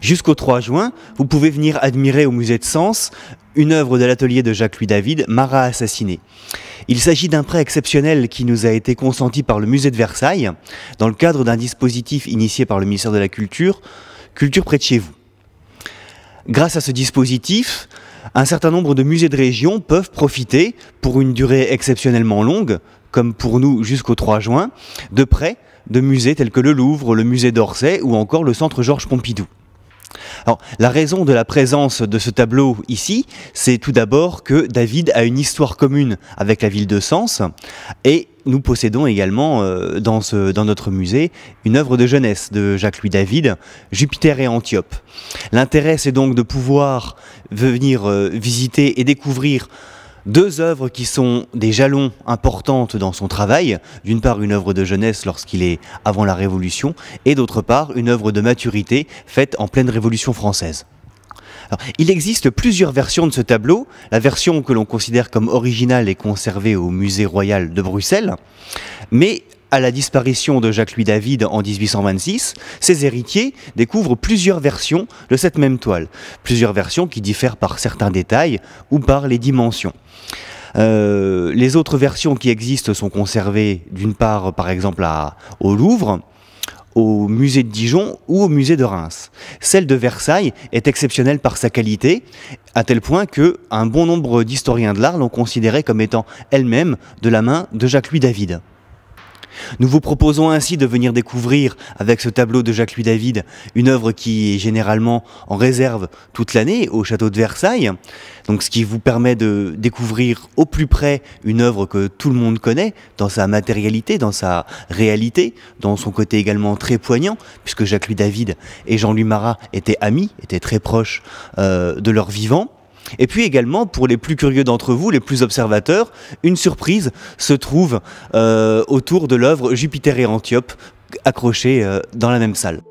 Jusqu'au 3 juin, vous pouvez venir admirer au musée de Sens une œuvre de l'atelier de Jacques-Louis David, Marat assassiné. Il s'agit d'un prêt exceptionnel qui nous a été consenti par le musée de Versailles dans le cadre d'un dispositif initié par le ministère de la Culture, Culture près de chez vous. Grâce à ce dispositif, un certain nombre de musées de région peuvent profiter, pour une durée exceptionnellement longue, comme pour nous jusqu'au 3 juin, de prêts de musées tels que le Louvre, le musée d'Orsay ou encore le centre Georges Pompidou. Alors, la raison de la présence de ce tableau ici, c'est tout d'abord que David a une histoire commune avec la ville de Sens et nous possédons également euh, dans, ce, dans, notre musée une œuvre de jeunesse de Jacques-Louis David, Jupiter et Antiope. L'intérêt, c'est donc de pouvoir venir euh, visiter et découvrir deux œuvres qui sont des jalons importantes dans son travail. D'une part, une œuvre de jeunesse lorsqu'il est avant la Révolution, et d'autre part, une œuvre de maturité faite en pleine Révolution française. il existe plusieurs versions de ce tableau. La version que l'on considère comme originale est conservée au Musée royal de Bruxelles, mais à la disparition de Jacques-Louis David en 1826, ses héritiers découvrent plusieurs versions de cette même toile, plusieurs versions qui diffèrent par certains détails ou par les dimensions. Euh, les autres versions qui existent sont conservées d'une part par exemple à, au Louvre, au musée de Dijon ou au musée de Reims. Celle de Versailles est exceptionnelle par sa qualité, à tel point que un bon nombre d'historiens de l'art l'ont considérée comme étant elle-même de la main de Jacques-Louis David. Nous vous proposons ainsi de venir découvrir, avec ce tableau de Jacques-Louis David, une œuvre qui est généralement en réserve toute l'année au château de Versailles. Donc, ce qui vous permet de découvrir au plus près une œuvre que tout le monde connaît, dans sa matérialité, dans sa réalité, dans son côté également très poignant, puisque Jacques-Louis David et Jean-Louis Marat étaient amis, étaient très proches euh, de leur vivant. Et puis également, pour les plus curieux d'entre vous, les plus observateurs, une surprise se trouve euh, autour de l'œuvre Jupiter et Antiope, accrochée euh, dans la même salle.